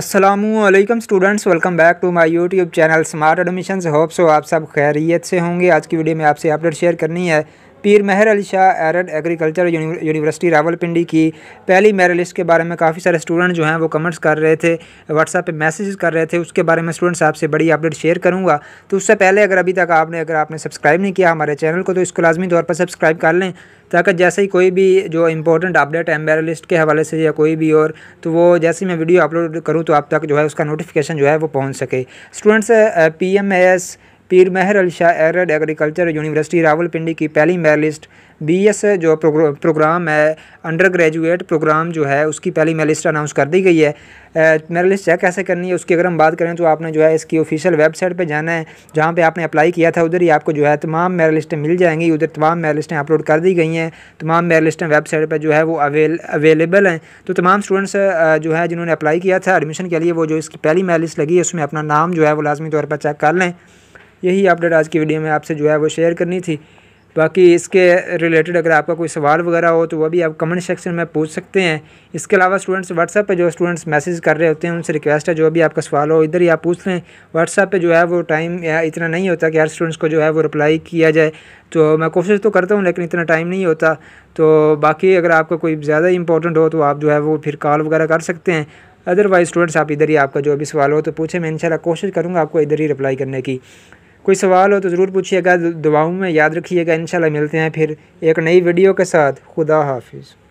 Aslam students welcome back to my YouTube channel smart admission hopes हो आप सब खैरियत से होंगे आज की वीडियो में आपसे अपडेट शेयर करनी है Pir Mehr Ali Shah Arid Agriculture University Rawalpindi की पहली मेरिट लिस्ट के बारे में काफ़ी सारे स्टूडेंट जो हैं वो कमेंट्स कर रहे थे व्हाट्सएप पे मैसेज कर रहे थे उसके बारे में स्टूडेंट्स आपसे बड़ी अपडेट शेयर करूँगा तो उससे पहले अगर अभी तक आपने अगर आपने सब्सक्राइब नहीं किया हमारे चैनल को तो इसको लाजमी तौर पर सब्सक्राइब कर लें ताकि जैसे ही कोई भी जो इंपॉर्टेंट अपडेट है मेरा लिस्ट के हवाले से या कोई भी और तो वो जैसे मैं वीडियो अपलोड करूँ तो आप तक जो है उसका नोटिफिकेशन जो है वो पहुँच सके students P M S Pir Mehr Ali Shah Arid Agriculture University Rawalpindi की पहली मेरलिस्ट बी बीएस जो प्रोग्राम है अंडर ग्रेजुएट प्रोग्राम जो है उसकी पहली मेरिट लिस्ट अनाउंस कर दी गई है मेरिट लिस्ट चेक कैसे करनी है उसकी अगर हम बात करें तो आपने जो है इसकी ऑफिशियल वेबसाइट पर जाना है जहाँ पर आपने अप्लाई किया था उधर ही आपको जो है तमाम मेरिट लिस्टें मिल जाएंगी उधर तमाम मेरिट अपलोड कर दी गई हैं तमाम मेरिट लिस्टें वेबसाइट पर जो है वो अवेल अवेलेबल हैं तो तमाम स्टूडेंट्स जो है जिन्होंने अप्लाई किया था एडमिशन के लिए वो जो इसकी पहली मेरिट लिस्ट लगी है उसमें अपना नाम जो है वो लाजमी तौर पर चेक कर लें यही अपडेट आज की वीडियो में आपसे जो है वो शेयर करनी थी बाकी इसके रिलेटेड अगर आपका कोई सवाल वगैरह हो तो वह भी आप कमेंट सेक्शन में पूछ सकते हैं इसके अलावा स्टूडेंट्स व्हाट्सएप पे जो स्टूडेंट्स मैसेज कर रहे होते हैं उनसे रिक्वेस्ट है जो भी आपका सवाल हो इधर ही आप पूछ लें व्हाट्सएप पे जो है वो टाइम इतना नहीं होता कि हर स्टूडेंट्स को जो है वो रिप्लाई किया जाए तो मैं कोशिश तो करता हूँ लेकिन इतना टाइम नहीं होता तो बाकी अगर आपका कोई ज़्यादा इंपॉर्टेंट हो तो आप जो है वो फिर कॉल वगैरह कर सकते हैं अदरवाइज स्टूडेंट्स आप इधर ही आपका जो भी सवाल हो तो पूछें मैं इंशाल्लाह कोशिश करूँगा आपको इधर ही रिप्लाई करने की कोई सवाल हो तो ज़रूर पूछिएगा दुआओं में याद रखिएगा इन मिलते हैं फिर एक नई वीडियो के साथ खुदा हाफिज़